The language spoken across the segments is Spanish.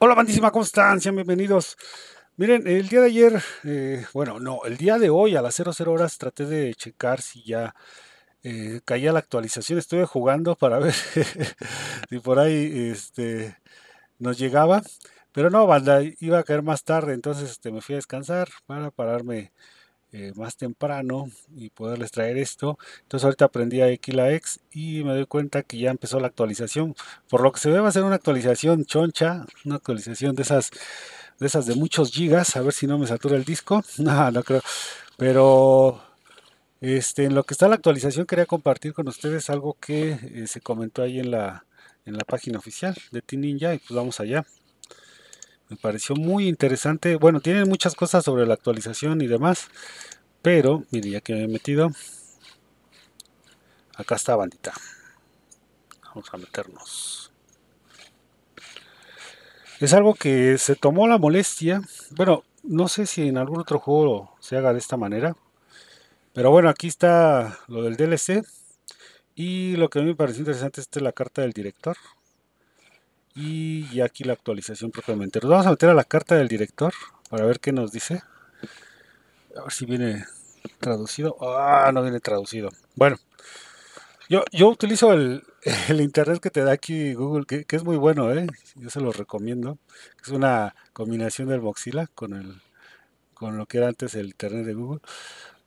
Hola bandísima Constancia, bienvenidos. Miren, el día de ayer, eh, bueno, no, el día de hoy a las 00 horas traté de checar si ya eh, caía la actualización. Estuve jugando para ver si por ahí este, nos llegaba. Pero no, banda, iba a caer más tarde, entonces este, me fui a descansar para pararme eh, más temprano y poderles traer esto. Entonces ahorita aprendí a la X y me doy cuenta que ya empezó la actualización. Por lo que se ve va a ser una actualización choncha, una actualización de esas de esas de muchos gigas, a ver si no me satura el disco. No, no creo. Pero este, en lo que está la actualización quería compartir con ustedes algo que eh, se comentó ahí en la en la página oficial de T Ninja y pues vamos allá. Me pareció muy interesante. Bueno, tienen muchas cosas sobre la actualización y demás. Pero, mire, ya que me he metido. Acá está bandita. Vamos a meternos. Es algo que se tomó la molestia. Bueno, no sé si en algún otro juego se haga de esta manera. Pero bueno, aquí está lo del DLC. Y lo que a mí me pareció interesante es la carta del director. Y aquí la actualización propiamente. Nos vamos a meter a la carta del director para ver qué nos dice. A ver si viene traducido. Ah, no viene traducido. Bueno, yo, yo utilizo el, internet que te da aquí Google, que, es muy bueno, ¿eh? Yo se lo recomiendo. Es una combinación del Moxila con el con lo que era antes el internet de Google.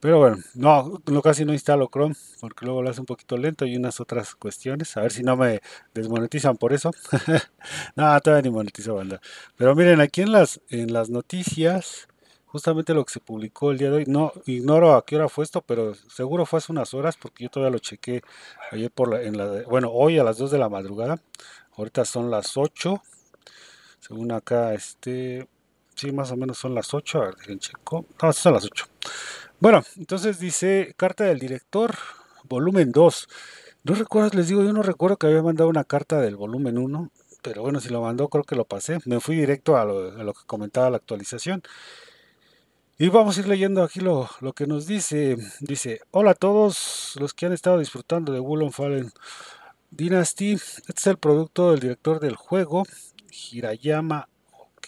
Pero bueno, no, no, casi no instalo Chrome porque luego lo hace un poquito lento y unas otras cuestiones. A ver si no me desmonetizan por eso. no, todavía ni monetizo banda. Pero miren, aquí en las, en las noticias, justamente lo que se publicó el día de hoy, no ignoro a qué hora fue esto, pero seguro fue hace unas horas porque yo todavía lo chequé ayer por la, bueno, hoy a las 2 de la madrugada. Ahorita son las 8. Según acá, este, sí, más o menos son las 8. A ver, déjenme checo. No, son las 8. Bueno, entonces dice carta del director, volumen 2. No recuerdo, les digo, yo no recuerdo que había mandado una carta del volumen 1, pero bueno, si lo mandó creo que lo pasé. Me fui directo a lo, que comentaba la actualización. Y vamos a ir leyendo aquí lo, que nos dice. Dice, hola a todos los que han estado disfrutando de Wulong Fallen Dynasty. Este es el producto del director del juego, Hirayama. Ok.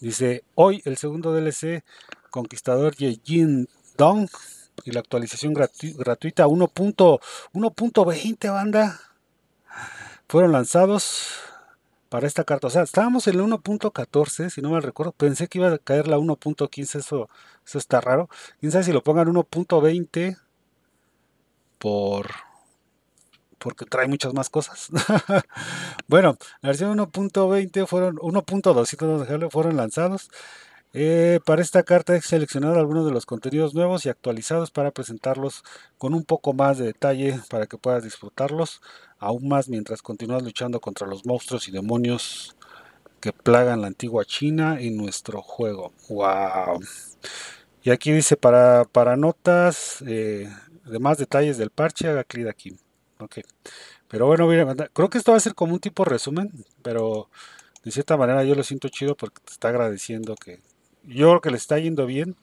Dice, hoy el segundo DLC Conquistador Yejin Dong y la actualización gratuita 1.20 banda fueron lanzados para esta carta. O sea, estábamos en la 1.14, si no mal recuerdo. Pensé que iba a caer la 1.15, eso, eso está raro. Quién sabe si lo pongan 1.20 por porque trae muchas más cosas. bueno, la versión 1.20 fueron 1.2, fueron lanzados eh, para esta carta he seleccionado algunos de los contenidos nuevos y actualizados para presentarlos con un poco más de detalle para que puedas disfrutarlos aún más mientras continúas luchando contra los monstruos y demonios que plagan la antigua China y nuestro juego. ¡Wow! Y aquí dice para, para notas eh, de más detalles del parche, haga clic aquí. Ok. Pero bueno, creo que esto va a ser como un tipo resumen, pero de cierta manera yo lo siento chido porque te está agradeciendo que, yo creo que le está yendo bien.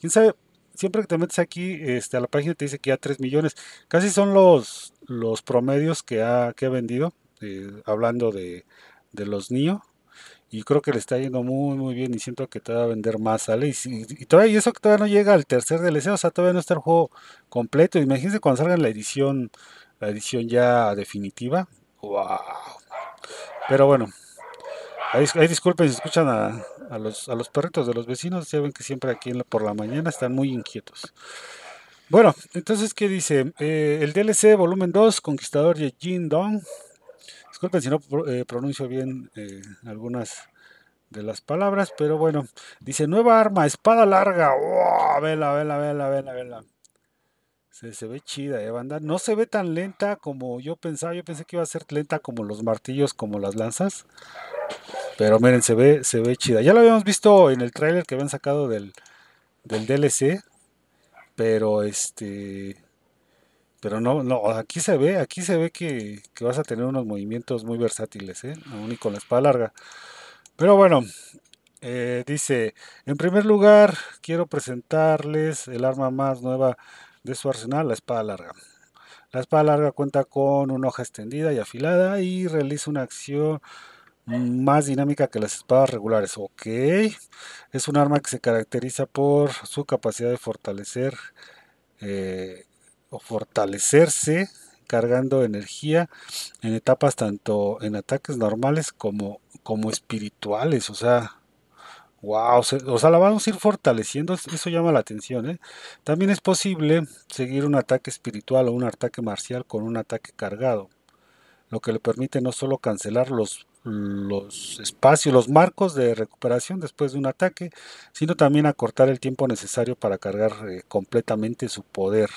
Quién sabe, siempre que te metes aquí este, a la página te dice que ya 3 millones. Casi son los, los promedios que ha, vendido, eh, hablando de, los niños. Y creo que le está yendo muy, muy bien. Y siento que te va a vender más, Y, y, todavía, eso que todavía no llega al tercer DLC, o sea, todavía no está el juego completo. Imagínense cuando salga la edición, la edición ya definitiva. ¡Wow! Pero bueno, Ahí, disculpen si escuchan a, los, perritos de los vecinos, ya ven que siempre aquí por la mañana están muy inquietos. Bueno, entonces, ¿qué dice? Eh, el DLC volumen 2, Conquistador de Jin Dong. Disculpen si no eh, pronuncio bien eh, algunas de las palabras, pero bueno. Dice, nueva arma, espada larga. Vela, vela, vela, vela, vela. Se, ve chida, eh, banda. No se ve tan lenta como yo pensaba. Yo pensé que iba a ser lenta como los martillos, como las lanzas. Pero miren, se ve, se ve chida. Ya lo habíamos visto en el tráiler que habían sacado del, DLC. Pero este. Pero no, no, aquí se ve, aquí se ve que, vas a tener unos movimientos muy versátiles, ¿eh? Aún y con la espada larga. Pero bueno, eh, dice, en primer lugar, quiero presentarles el arma más nueva de su arsenal, la espada larga. La espada larga cuenta con una hoja extendida y afilada y realiza una acción más dinámica que las espadas regulares. Ok. Es un arma que se caracteriza por su capacidad de fortalecer eh, o fortalecerse cargando energía en etapas tanto en ataques normales como, como espirituales. O sea, wow. O sea, la vamos a ir fortaleciendo. Eso llama la atención. ¿eh? También es posible seguir un ataque espiritual o un ataque marcial con un ataque cargado lo que le permite no solo cancelar los los espacios, los marcos de recuperación después de un ataque, sino también acortar el tiempo necesario para cargar eh, completamente su poder.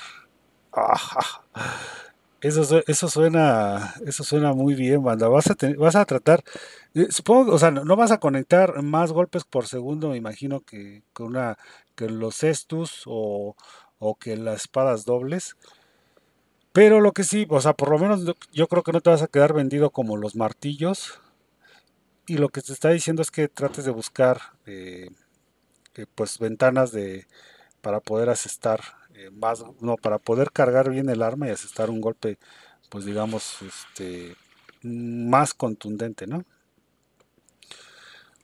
Eso, eso, suena eso suena muy bien, banda. Vas a, vas a tratar, eh, no, vas a conectar más golpes por segundo, me imagino, que, que los estus o, o que las espadas dobles. Pero lo que sí, o sea, por lo menos yo creo que no te vas a quedar vendido como los martillos, y lo que te está diciendo es que trates de buscar eh, eh, pues ventanas de para poder asestar eh, más no para poder cargar bien el arma y asestar un golpe pues digamos este más contundente no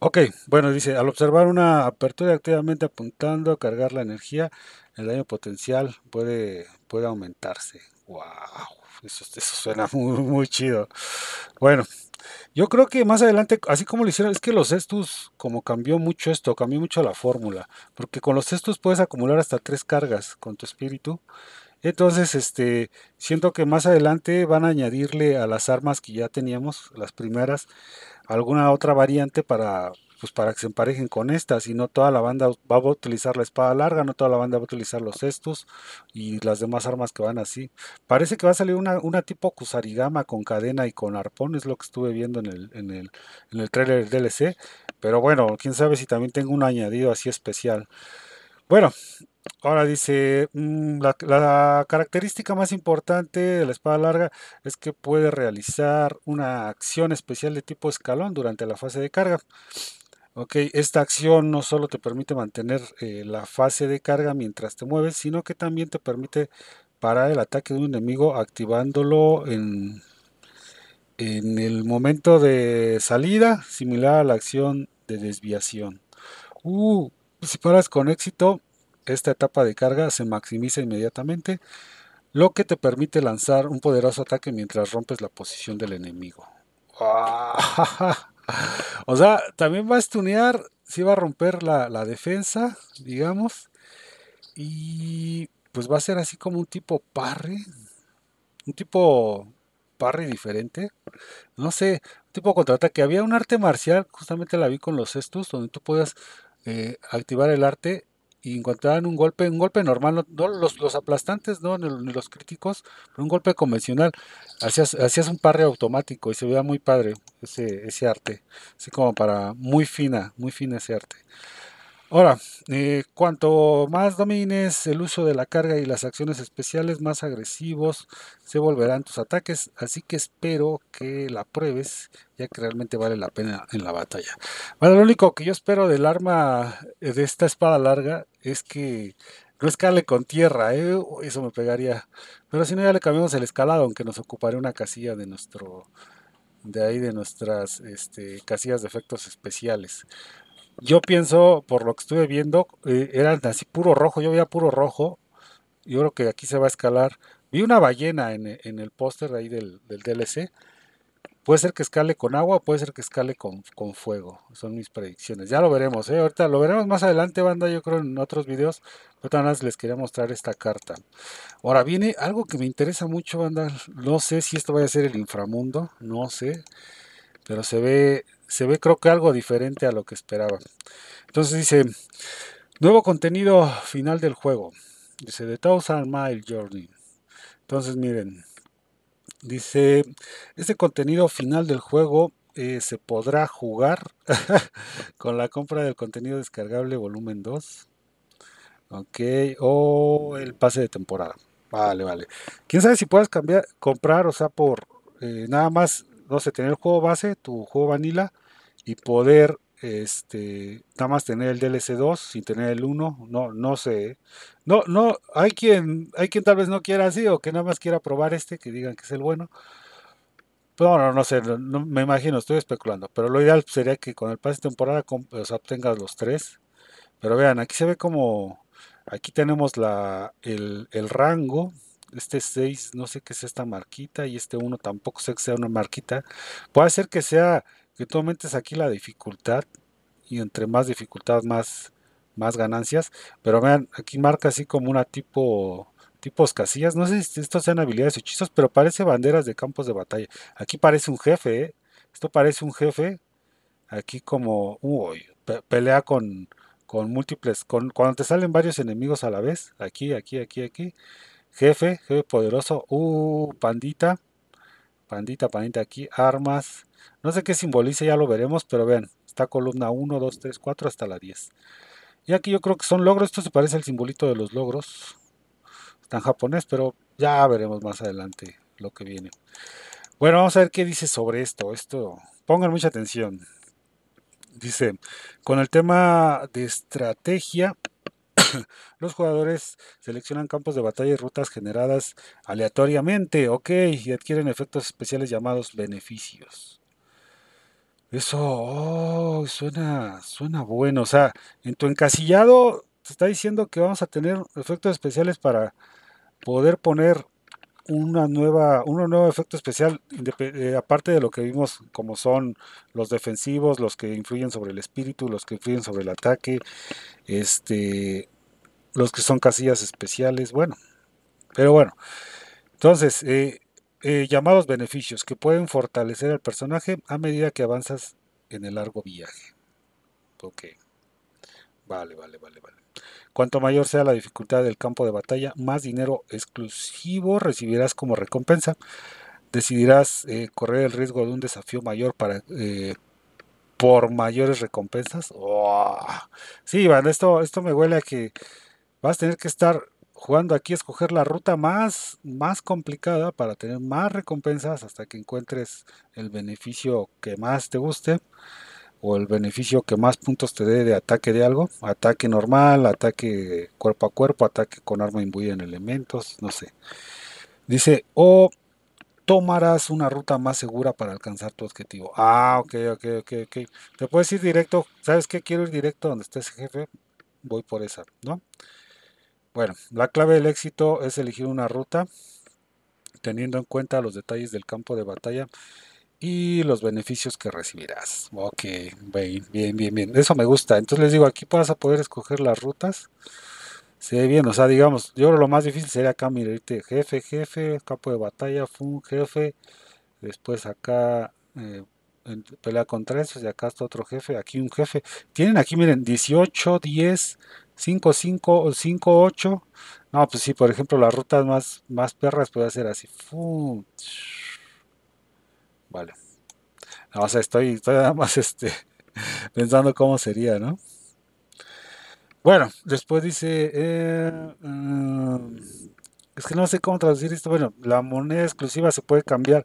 ok bueno dice al observar una apertura activamente apuntando a cargar la energía el daño potencial puede puede aumentarse wow eso, suena muy, muy chido bueno yo creo que más adelante, así como lo hicieron, es que los cestos, como cambió mucho esto, cambió mucho la fórmula, porque con los cestos puedes acumular hasta tres cargas con tu espíritu. Entonces, este, siento que más adelante van a añadirle a las armas que ya teníamos, las primeras, alguna otra variante para pues para que se emparejen con estas y no toda la banda va a utilizar la espada larga, no toda la banda va a utilizar los cestos y las demás armas que van así. Parece que va a salir una, una tipo Kusarigama con cadena y con arpón, es lo que estuve viendo en el, trailer del DLC, pero bueno, quién sabe si también tengo un añadido así especial. Bueno, Ahora dice, mm, la, la, característica más importante de la espada larga es que puede realizar una acción especial de tipo escalón durante la fase de carga. Ok, esta acción no solo te permite mantener eh, la fase de carga mientras te mueves, sino que también te permite parar el ataque de un enemigo activándolo en, en el momento de salida, similar a la acción de desviación. Uh, si paras con éxito, esta etapa de carga se maximiza inmediatamente, lo que te permite lanzar un poderoso ataque mientras rompes la posición del enemigo. o sea, también va a estunear, si va a romper la, defensa, digamos. Y pues va a ser así como un tipo parry. Un tipo parry diferente. No sé, un tipo contraataque. Había un arte marcial, justamente la vi con los estos, donde tú puedas eh, activar el arte y encontraban un golpe, un golpe normal, no, los, los, aplastantes, no ni los críticos, pero un golpe convencional. Hacías, hacías un parre automático y se veía muy padre ese, ese arte, así como para muy fina, muy fina ese arte. Ahora, eh, cuanto más domines el uso de la carga y las acciones especiales, más agresivos se volverán tus ataques. Así que espero que la pruebes, ya que realmente vale la pena en la batalla. Bueno, lo único que yo espero del arma, eh, de esta espada larga, es que no escale con tierra, ¿eh? eso me pegaría. Pero si no, ya le cambiamos el escalado, aunque nos ocuparé una casilla de nuestro de ahí de nuestras este, casillas de efectos especiales. Yo pienso, por lo que estuve viendo, eh, era así puro rojo, yo veía puro rojo. Yo creo que aquí se va a escalar. Vi una ballena en, el póster ahí del, DLC. Puede ser que escale con agua o puede ser que escale con, fuego. Son mis predicciones. Ya lo veremos, eh, Ahorita lo veremos más adelante, banda, yo creo en otros videos. Pero nada más les quería mostrar esta carta. Ahora viene algo que me interesa mucho, banda. No sé si esto vaya a ser el inframundo. No sé. Pero se ve se ve creo que algo diferente a lo que esperaba. Entonces dice, nuevo contenido final del juego. Dice The Thousand Mile Journey. Entonces miren, dice, este contenido final del juego eh, se podrá jugar con la compra del contenido descargable volumen 2. Ok, o el pase de temporada. Vale, vale. Quién sabe si puedes cambiar, comprar, o sea, por eh, nada más no sé, tener el juego base, tu juego vanilla, y poder este nada más tener el DLC 2 sin tener el 1, no, no sé. ¿eh? No, no, hay quien, hay quien tal vez no quiera así, o que nada más quiera probar este, que digan que es el bueno. Pero no, no sé, me imagino, estoy especulando. Pero lo ideal sería que con el pase de temporada obtengas los tres. Pero vean, aquí se ve como. Aquí tenemos la, el, el rango este 6, no sé qué es esta marquita, y este 1 tampoco sé que sea una marquita. Puede ser que sea que tú aumentes aquí la dificultad, y entre más dificultad, más, más ganancias. Pero vean, aquí marca así como una tipo tipos casillas. No sé si estos sean habilidades o hechizos, pero parece banderas de campos de batalla. Aquí parece un jefe, ¿eh? Esto parece un jefe. Aquí como, uy, pelea con, múltiples, con, cuando te salen varios enemigos a la vez. Aquí, aquí, aquí, aquí. Jefe, jefe poderoso. Uh, pandita. Pandita, pandita aquí. Armas. No sé qué simboliza, ya lo veremos, pero vean. Está columna 1, 2, 3, 4 hasta la 10. Y aquí yo creo que son logros. Esto se parece al simbolito de los logros. Está en japonés, pero ya veremos más adelante lo que viene. Bueno, vamos a ver qué dice sobre esto. Esto, pongan mucha atención. Dice, con el tema de estrategia, los jugadores seleccionan campos de batalla y rutas generadas aleatoriamente, ok, y adquieren efectos especiales llamados beneficios. Eso oh, suena, suena bueno. O sea, en tu encasillado te está diciendo que vamos a tener efectos especiales para poder poner una nueva, un nuevo efecto especial, eh, aparte de lo que vimos como son los defensivos, los que influyen sobre el espíritu, los que influyen sobre el ataque, este, los que son casillas especiales, bueno, pero bueno. Entonces, eh, eh, llamados beneficios que pueden fortalecer al personaje a medida que avanzas en el largo viaje. Ok. Vale, vale, vale, vale. Cuanto mayor sea la dificultad del campo de batalla, más dinero exclusivo recibirás como recompensa. Decidirás eh, correr el riesgo de un desafío mayor para por mayores recompensas. Oh. Sí, Iván, esto, esto me huele a que vas a tener que estar jugando aquí, escoger la ruta más, más complicada para tener más recompensas hasta que encuentres el beneficio que más te guste o el beneficio que más puntos te dé de ataque de algo, ataque normal, ataque cuerpo a cuerpo, ataque con arma imbuida en elementos, no sé. Dice, o tomarás una ruta más segura para alcanzar tu objetivo. Ah, ok, ok, ok, ok. Te puedes ir directo, ¿sabes qué? Quiero ir directo donde estés ese jefe, voy por esa, ¿no? Bueno, la clave del éxito es elegir una ruta teniendo en cuenta los detalles del campo de batalla y los beneficios que recibirás. Ok, bien, bien, bien, Eso me gusta. Entonces les digo, aquí vas a poder escoger las rutas. Se ve bien, o sea, digamos, yo creo que lo más difícil sería acá, miren, jefe, jefe, campo de batalla, fun, jefe. Después acá eh, pelea contra eso, y acá está otro jefe, aquí un jefe. Tienen aquí, miren, 18, 10, 55 o 58. No, pues sí, por ejemplo, las rutas más, más perras puede ser así. Vale. o sea, estoy, nada más este, pensando cómo sería, ¿no? Bueno, después dice, eh, mm, es que no sé cómo traducir esto. Bueno, la moneda exclusiva se puede cambiar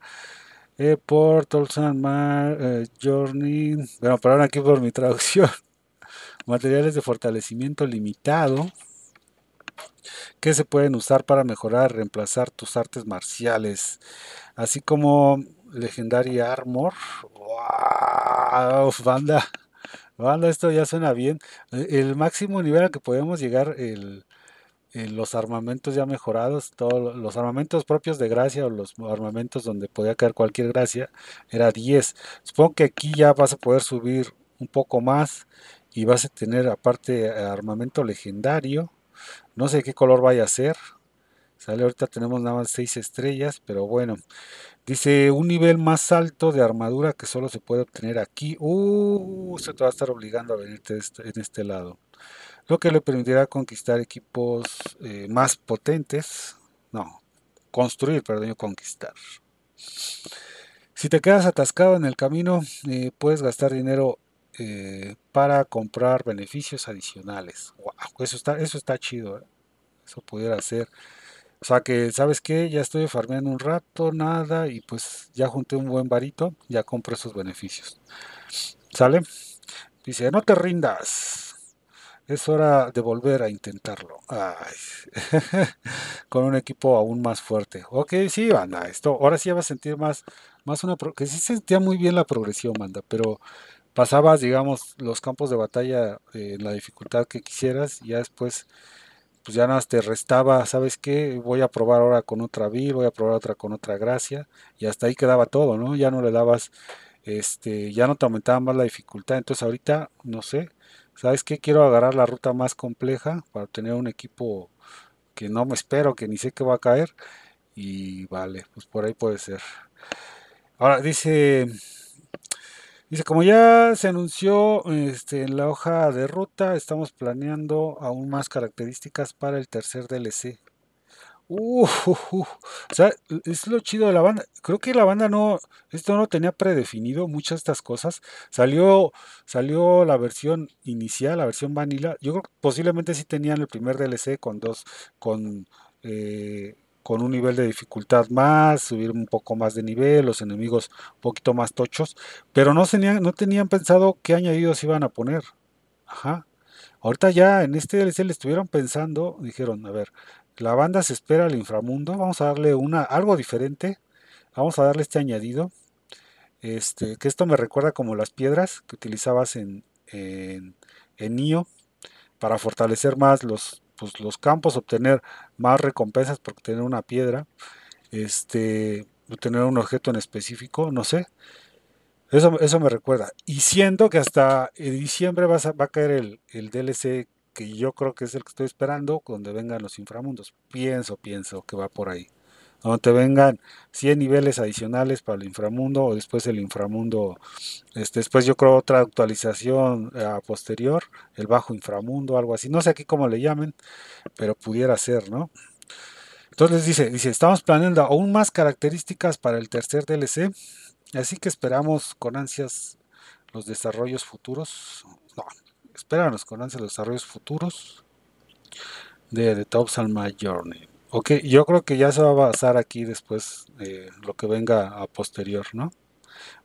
eh, por Tolson Mar eh, Journey. Bueno, perdón aquí por mi traducción materiales de fortalecimiento limitado que se pueden usar para mejorar, reemplazar tus artes marciales, así como legendaria armor. ¡Wow! Banda, esto ya suena bien. Eh, el máximo nivel al que podemos llegar en los armamentos ya mejorados, todos los armamentos propios de gracia o los armamentos donde podía caer cualquier gracia, era 10. Supongo que aquí ya vas a poder subir un poco más y vas a tener aparte armamento legendario. No sé qué color vaya a ser. Sale ahorita tenemos nada más 6 estrellas, pero bueno. Dice un nivel más alto de armadura que solo se puede obtener aquí. Uh, se te va a estar obligando a venirte este, en este lado. Lo que le permitirá conquistar equipos eh, más potentes. No, construir, perdón, conquistar. Si te quedas atascado en el camino, eh, puedes gastar dinero eh, para comprar beneficios adicionales. Wow, eso está, eso está chido. ¿eh? Eso pudiera ser. O sea que, ¿sabes qué? Ya estoy farmeando un rato, nada, y pues ya junté un buen varito, ya compré esos beneficios. ¿Sale? Dice, no te rindas. Es hora de volver a intentarlo. Con un equipo aún más fuerte. Ok, sí, banda. Esto ahora sí va a sentir más, más una... que sí sentía muy bien la progresión, banda, pero pasabas, digamos, los campos de batalla en eh, la dificultad que quisieras, y ya después, pues ya nada más te restaba, ¿sabes qué? Voy a probar ahora con otra vil, voy a probar otra con otra gracia, y hasta ahí quedaba todo, ¿no? Ya no le dabas, este, ya no te aumentaba más la dificultad, entonces ahorita, no sé, ¿sabes qué? Quiero agarrar la ruta más compleja para tener un equipo que no me espero, que ni sé qué va a caer, y vale, pues por ahí puede ser. Ahora dice Dice, como ya se anunció este, en la hoja de ruta, estamos planeando aún más características para el tercer DLC. Uh, O sea, es lo chido de la banda. Creo que la banda no, esto no tenía predefinido muchas de estas cosas. Salió, salió la versión inicial, la versión vanilla. Yo creo que posiblemente sí tenían el primer DLC con dos, con eh, con un nivel de dificultad más, subir un poco más de nivel, los enemigos un poquito más tochos, pero no tenían, pensado qué añadidos iban a poner. Ajá. Ahorita ya en este DLC le estuvieron pensando, dijeron, a ver, la banda se espera al inframundo, vamos a darle una, algo diferente, vamos a darle este añadido, este, que esto me recuerda como las piedras que utilizabas en, en, en Nio para fortalecer más los, pues, los campos, obtener más recompensas por tener una piedra, este, obtener un objeto en específico, no sé. Eso, eso me recuerda. Y siento que hasta diciembre va a caer el, el DLC que yo creo que es el que estoy esperando, donde vengan los inframundos. Pienso, pienso que va por ahí donde te vengan 100 niveles adicionales para el inframundo o después el inframundo, este, después yo creo otra actualización eh, a posterior, el bajo inframundo, algo así, no sé aquí cómo le llamen, pero pudiera ser, ¿no? Entonces dice, dice, estamos planeando aún más características para el tercer DLC, así que esperamos con ansias los desarrollos futuros. No, espéranos con ansias los desarrollos futuros de The Top My Journey. Ok, yo creo que ya se va a basar aquí después eh, lo que venga a posterior, ¿no?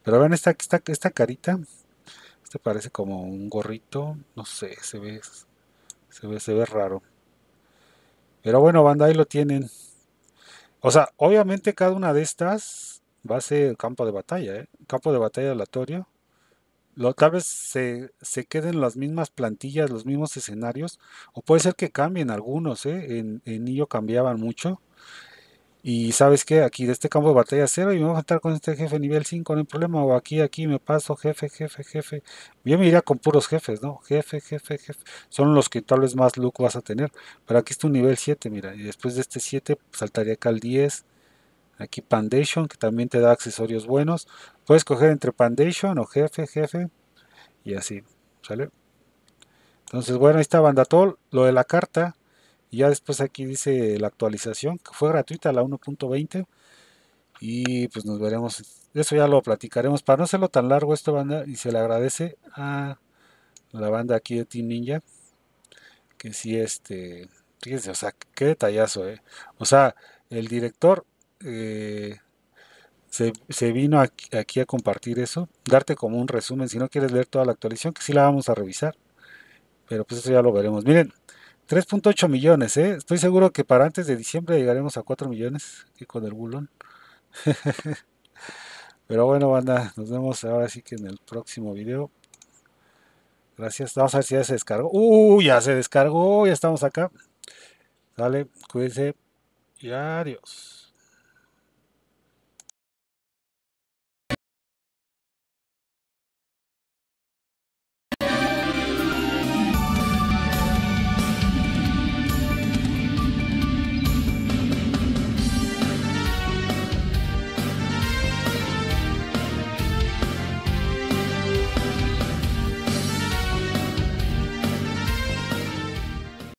Pero ven esta, esta, esta carita. Este parece como un gorrito. No sé, se ve, se ve, se ve raro. Pero bueno, banda, ahí lo tienen. O sea, obviamente cada una de estas va a ser campo de batalla, ¿eh? Campo de batalla aleatorio tal vez se, queden las mismas plantillas, los mismos escenarios, o puede ser que cambien algunos, ¿eh? en, en ello cambiaban mucho. Y sabes que aquí de este campo de batalla cero y me voy a juntar con este jefe nivel 5, no hay problema. O aquí, aquí me paso, jefe, jefe, jefe. Yo me iría con puros jefes, ¿no? Jefe, jefe, jefe. Son los que tal vez más look vas a tener. Pero aquí está un nivel 7, mira. Y después de este 7 pues, saltaría acá al 10. Aquí Pandation, que también te da accesorios buenos. Puedes coger entre Pandation o jefe, jefe. Y así, ¿sale? Entonces, bueno, ahí está Bandatol. Lo de la carta. Y ya después aquí dice la actualización, que fue gratuita, la 1.20. Y pues nos veremos. Eso ya lo platicaremos. Para no hacerlo tan largo esto banda. Y se le agradece a la banda aquí de Team Ninja. Que sí, este... Fíjense, o sea, qué detallazo, ¿eh? O sea, el director eh, se, vino aquí, a compartir eso, darte como un resumen, si no quieres ver toda la actualización, que sí la vamos a revisar, pero pues eso ya lo veremos. Miren, 3.8 millones, ¿eh? estoy seguro que para antes de diciembre llegaremos a 4 millones, con el bulón. pero bueno, banda, nos vemos ahora sí que en el próximo video. Gracias, vamos a ver si ya se descargó. ¡Uh! Ya se descargó, ya estamos acá. Dale, cuídense y adiós.